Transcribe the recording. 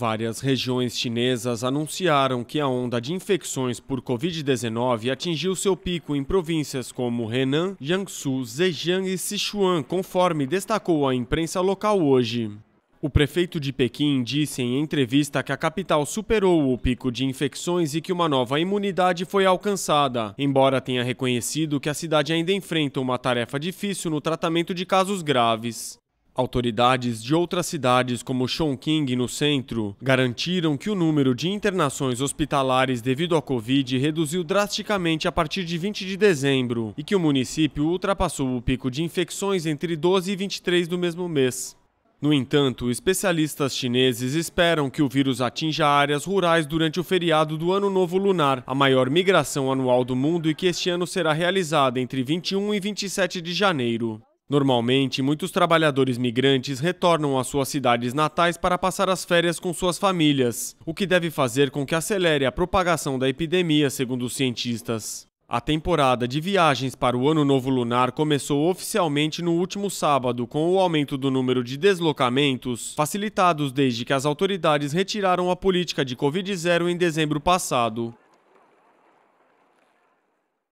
Várias regiões chinesas anunciaram que a onda de infecções por Covid-19 atingiu seu pico em províncias como Henan, Jiangsu, Zhejiang e Sichuan, conforme destacou a imprensa local hoje. O prefeito de Pequim disse em entrevista que a capital superou o pico de infecções e que uma nova imunidade foi alcançada, embora tenha reconhecido que a cidade ainda enfrenta uma tarefa difícil no tratamento de casos graves. Autoridades de outras cidades, como Chongqing, no centro, garantiram que o número de internações hospitalares devido à Covid reduziu drasticamente a partir de 20 de dezembro e que o município ultrapassou o pico de infecções entre 12 e 23 do mesmo mês. No entanto, especialistas chineses esperam que o vírus atinja áreas rurais durante o feriado do Ano Novo Lunar, a maior migração anual do mundo e que este ano será realizada entre 21 e 27 de janeiro. Normalmente, muitos trabalhadores migrantes retornam às suas cidades natais para passar as férias com suas famílias, o que deve fazer com que acelere a propagação da epidemia, segundo os cientistas. A temporada de viagens para o Ano Novo Lunar começou oficialmente no último sábado, com o aumento do número de deslocamentos, facilitados desde que as autoridades retiraram a política de Covid-0 em dezembro passado.